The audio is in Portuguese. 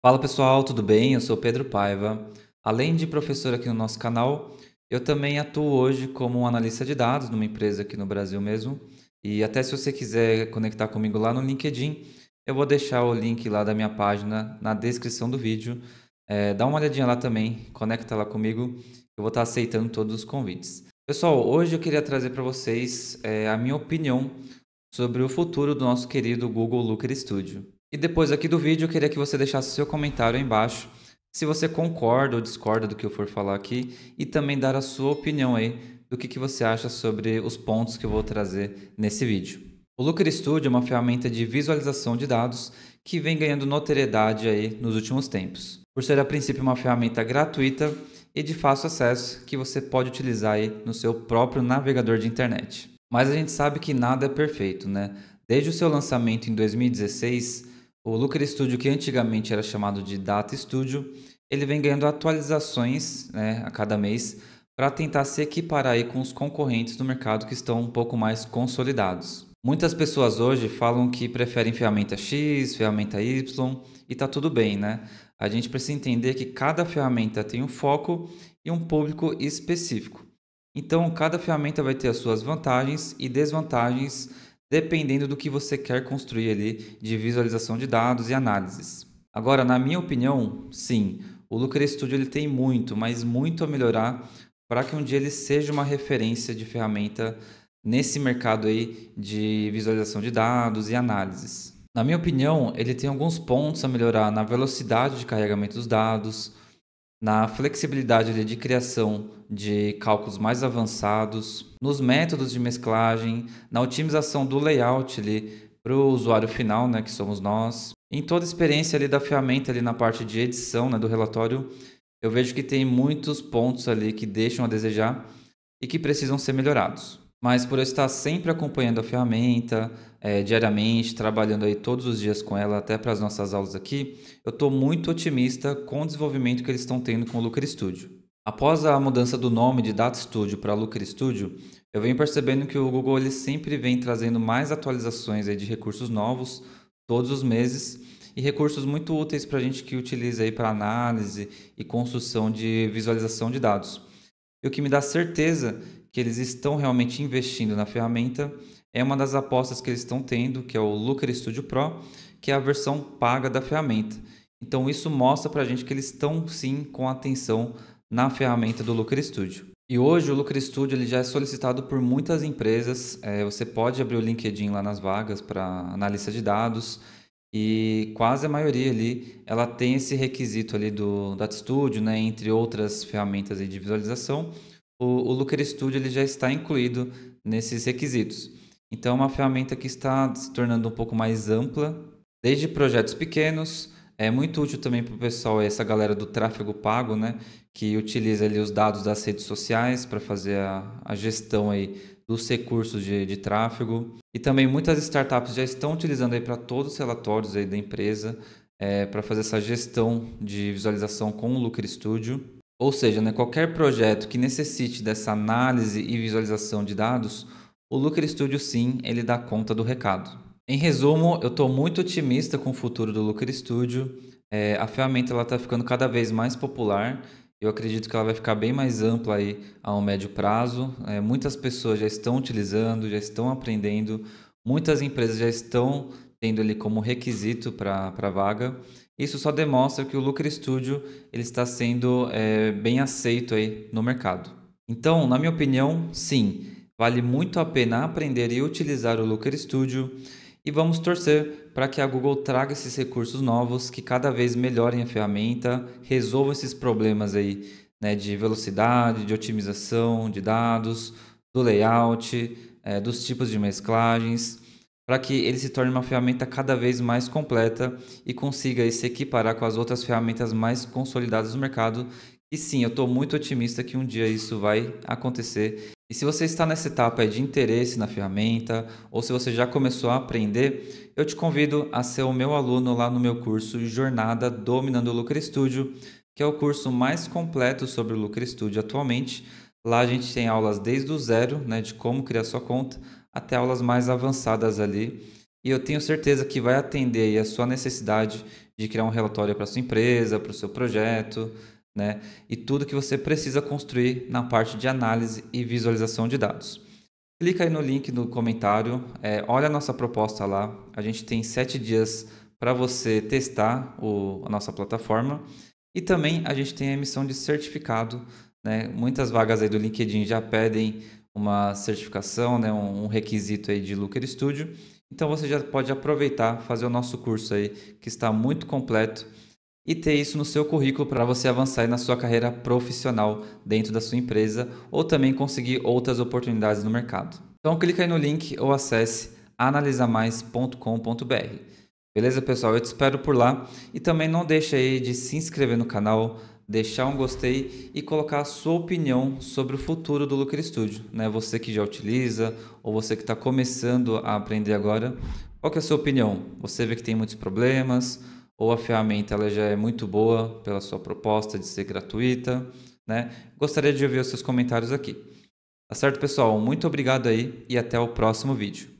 Fala pessoal, tudo bem? Eu sou Pedro Paiva. Além de professor aqui no nosso canal, eu também atuo hoje como um analista de dados numa empresa aqui no Brasil mesmo. E até se você quiser conectar comigo lá no LinkedIn, eu vou deixar o link lá da minha página na descrição do vídeo. É, dá uma olhadinha lá também, conecta lá comigo, eu vou estar aceitando todos os convites. Pessoal, hoje eu queria trazer para vocês é, a minha opinião sobre o futuro do nosso querido Google Looker Studio. E depois aqui do vídeo, eu queria que você deixasse seu comentário aí embaixo, se você concorda ou discorda do que eu for falar aqui, e também dar a sua opinião aí do que, que você acha sobre os pontos que eu vou trazer nesse vídeo. O Looker Studio é uma ferramenta de visualização de dados que vem ganhando notoriedade aí nos últimos tempos. Por ser a princípio uma ferramenta gratuita e de fácil acesso que você pode utilizar aí no seu próprio navegador de internet. Mas a gente sabe que nada é perfeito, né? Desde o seu lançamento em 2016, o Looker Studio, que antigamente era chamado de Data Studio, ele vem ganhando atualizações né, a cada mês para tentar se equiparar aí com os concorrentes do mercado que estão um pouco mais consolidados. Muitas pessoas hoje falam que preferem ferramenta X, ferramenta Y e está tudo bem, né? A gente precisa entender que cada ferramenta tem um foco e um público específico. Então, cada ferramenta vai ter as suas vantagens e desvantagens dependendo do que você quer construir ali de visualização de dados e análises. Agora, na minha opinião, sim, o Looker Studio ele tem muito, mas muito a melhorar para que um dia ele seja uma referência de ferramenta nesse mercado aí de visualização de dados e análises. Na minha opinião, ele tem alguns pontos a melhorar na velocidade de carregamento dos dados, na flexibilidade de criação de cálculos mais avançados, nos métodos de mesclagem, na otimização do layout para o usuário final, né, que somos nós. Em toda a experiência ali, da ferramenta ali na parte de edição né, do relatório, eu vejo que tem muitos pontos ali que deixam a desejar e que precisam ser melhorados. Mas por eu estar sempre acompanhando a ferramenta, é, diariamente, trabalhando aí todos os dias com ela, até para as nossas aulas aqui, eu estou muito otimista com o desenvolvimento que eles estão tendo com o Looker Studio. Após a mudança do nome de Data Studio para Looker Studio, eu venho percebendo que o Google ele sempre vem trazendo mais atualizações aí de recursos novos todos os meses e recursos muito úteis para a gente que utiliza aí para análise e construção de visualização de dados. E o que me dá certeza que eles estão realmente investindo na ferramenta é uma das apostas que eles estão tendo, que é o Looker Studio Pro, que é a versão paga da ferramenta. Então isso mostra para a gente que eles estão sim com atenção na ferramenta do Looker Studio. E hoje o Looker Studio ele já é solicitado por muitas empresas. É, você pode abrir o LinkedIn lá nas vagas para analista de dados e quase a maioria ali ela tem esse requisito ali do Data Studio, né, entre outras ferramentas de visualização o, o Looker Studio ele já está incluído nesses requisitos. Então, é uma ferramenta que está se tornando um pouco mais ampla, desde projetos pequenos. É muito útil também para o pessoal, essa galera do tráfego pago, né? Que utiliza ali os dados das redes sociais para fazer a, a, gestão aí dos recursos de, de tráfego. E também muitas startups já estão utilizando aí para todos os relatórios aí da empresa é, para fazer essa gestão de visualização com o Looker Studio. Ou seja, né, qualquer projeto que necessite dessa análise e visualização de dados, o Looker Studio sim, ele dá conta do recado. Em resumo, eu estou muito otimista com o futuro do Looker Studio. É, a ferramenta está ficando cada vez mais popular. Eu acredito que ela vai ficar bem mais ampla aí ao médio prazo. É, muitas pessoas já estão utilizando, já estão aprendendo. Muitas empresas já estão tendo ele como requisito para a vaga. Isso só demonstra que o Lucre Studio ele está sendo é, bem aceito aí no mercado. Então, na minha opinião, sim, vale muito a pena aprender e utilizar o Lucre Studio e vamos torcer para que a Google traga esses recursos novos que cada vez melhorem a ferramenta, resolvam esses problemas aí, né, de velocidade, de otimização de dados, do layout, é, dos tipos de mesclagens para que ele se torne uma ferramenta cada vez mais completa e consiga se equiparar com as outras ferramentas mais consolidadas do mercado. E sim, eu estou muito otimista que um dia isso vai acontecer. E se você está nessa etapa de interesse na ferramenta, ou se você já começou a aprender, eu te convido a ser o meu aluno lá no meu curso Jornada Dominando o Lucro Studio, que é o curso mais completo sobre o Lucro Studio atualmente. Lá a gente tem aulas desde o zero, né, de como criar sua conta, até aulas mais avançadas ali. E eu tenho certeza que vai atender a sua necessidade de criar um relatório para sua empresa, para o seu projeto, né? E tudo que você precisa construir na parte de análise e visualização de dados. Clica aí no link no comentário, é, olha a nossa proposta lá. A gente tem sete dias para você testar o, a nossa plataforma. E também a gente tem a emissão de certificado né? Muitas vagas aí do LinkedIn já pedem uma certificação, né? um, um requisito aí de Looker Studio. Então você já pode aproveitar, fazer o nosso curso aí, que está muito completo, e ter isso no seu currículo para você avançar na sua carreira profissional dentro da sua empresa ou também conseguir outras oportunidades no mercado. Então clica aí no link ou acesse analisamais.com.br. Beleza, pessoal? Eu te espero por lá e também não deixe aí de se inscrever no canal, deixar um gostei e colocar a sua opinião sobre o futuro do Looker Studio, né? Você que já utiliza ou você que está começando a aprender agora, qual é a sua opinião? Você vê que tem muitos problemas ou a ferramenta ela já é muito boa pela sua proposta de ser gratuita, né? Gostaria de ouvir os seus comentários aqui. Tá certo, pessoal? Muito obrigado aí e até o próximo vídeo.